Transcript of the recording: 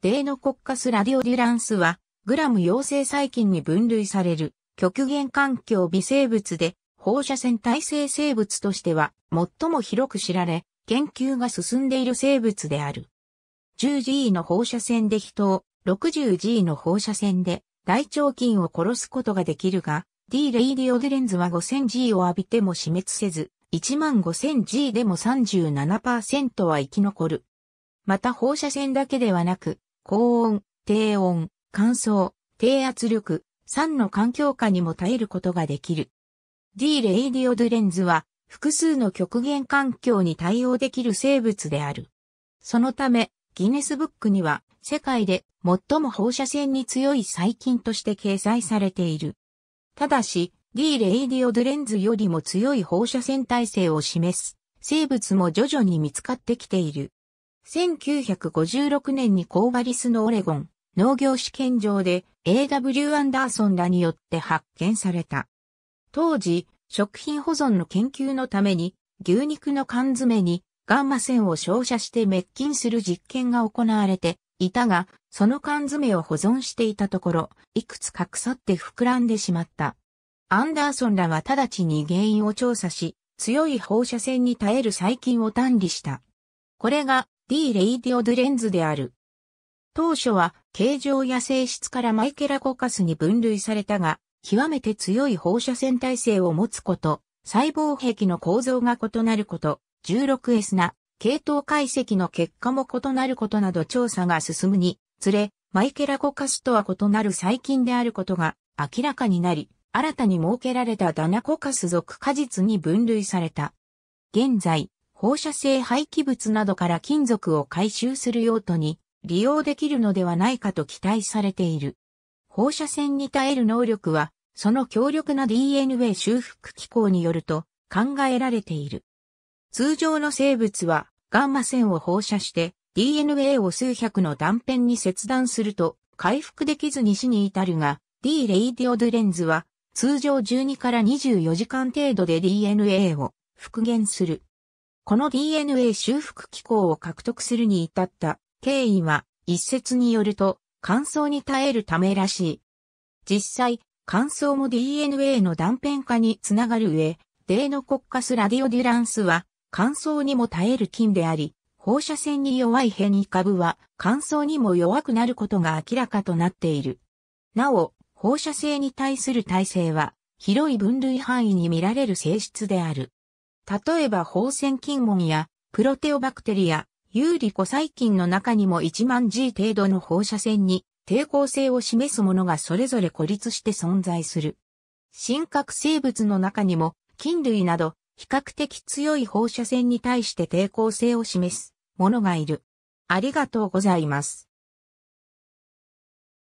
デーノコッカス・ラディオデュランスは、グラム陽性細菌に分類される極限環境微生物で、放射線耐性生物としては最も広く知られ、研究が進んでいる生物である。10G の放射線で人を、60G の放射線で大腸菌を殺すことができるが、D レイディオデュレンズは 5000G を浴びても死滅せず、15000G でも37%は生き残る。また放射線だけではなく、高温、低温、乾燥、低圧力、酸の環境下にも耐えることができる。D レイディオドレンズは複数の極限環境に対応できる生物である。そのため、ギネスブックには世界で最も放射線に強い細菌として掲載されている。ただし、D レイディオドレンズよりも強い放射線耐性を示す生物も徐々に見つかってきている。1956年にコーバリスのオレゴン農業試験場で A.W. アンダーソンらによって発見された。当時、食品保存の研究のために牛肉の缶詰にガンマ線を照射して滅菌する実験が行われていたが、その缶詰を保存していたところ、いくつか腐って膨らんでしまった。アンダーソンらは直ちに原因を調査し、強い放射線に耐える細菌を単理した。これが D レイディオドレンズである。当初は形状や性質からマイケラコカスに分類されたが、極めて強い放射線耐性を持つこと、細胞壁の構造が異なること、16S な系統解析の結果も異なることなど調査が進むにつれ、マイケラコカスとは異なる細菌であることが明らかになり、新たに設けられたダナコカス属果実に分類された。現在、放射性廃棄物などから金属を回収する用途に利用できるのではないかと期待されている。放射線に耐える能力は、その強力な DNA 修復機構によると考えられている。通常の生物はガンマ線を放射して DNA を数百の断片に切断すると回復できずに死に至るが D レイディオドレンズは通常12から24時間程度で DNA を復元する。この DNA 修復機構を獲得するに至った経緯は一説によると乾燥に耐えるためらしい。実際、乾燥も DNA の断片化につながる上、デーノコッカスラディオデュランスは乾燥にも耐える菌であり、放射線に弱い変異株は乾燥にも弱くなることが明らかとなっている。なお、放射性に対する耐性は広い分類範囲に見られる性質である。例えば放線菌門やプロテオバクテリア、有利コ細菌の中にも1万 G 程度の放射線に抵抗性を示すものがそれぞれ孤立して存在する。真核生物の中にも菌類など比較的強い放射線に対して抵抗性を示すものがいる。ありがとうございます。